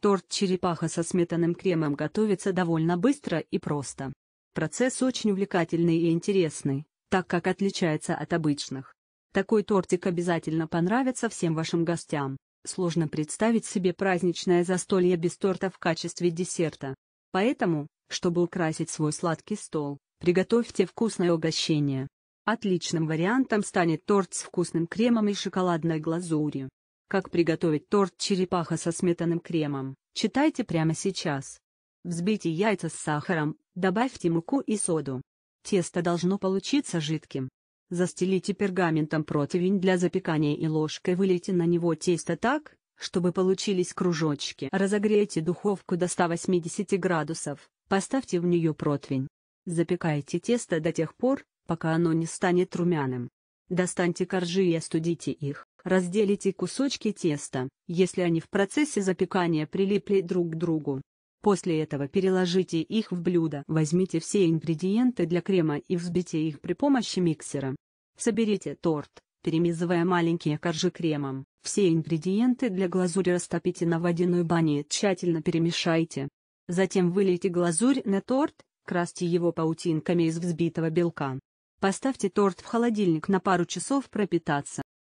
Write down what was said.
Торт черепаха со сметанным кремом готовится довольно быстро и просто. Процесс очень увлекательный и интересный, так как отличается от обычных. Такой тортик обязательно понравится всем вашим гостям. Сложно представить себе праздничное застолье без торта в качестве десерта. Поэтому, чтобы украсить свой сладкий стол, приготовьте вкусное угощение. Отличным вариантом станет торт с вкусным кремом и шоколадной глазурью. Как приготовить торт черепаха со сметанным кремом, читайте прямо сейчас. Взбейте яйца с сахаром, добавьте муку и соду. Тесто должно получиться жидким. Застелите пергаментом противень для запекания и ложкой вылейте на него тесто так, чтобы получились кружочки. Разогрейте духовку до 180 градусов, поставьте в нее противень. Запекайте тесто до тех пор, пока оно не станет румяным. Достаньте коржи и остудите их. Разделите кусочки теста, если они в процессе запекания прилипли друг к другу. После этого переложите их в блюдо. Возьмите все ингредиенты для крема и взбейте их при помощи миксера. Соберите торт, перемизывая маленькие коржи кремом. Все ингредиенты для глазури растопите на водяной бане и тщательно перемешайте. Затем вылейте глазурь на торт, красьте его паутинками из взбитого белка. Поставьте торт в холодильник на пару часов пропитаться.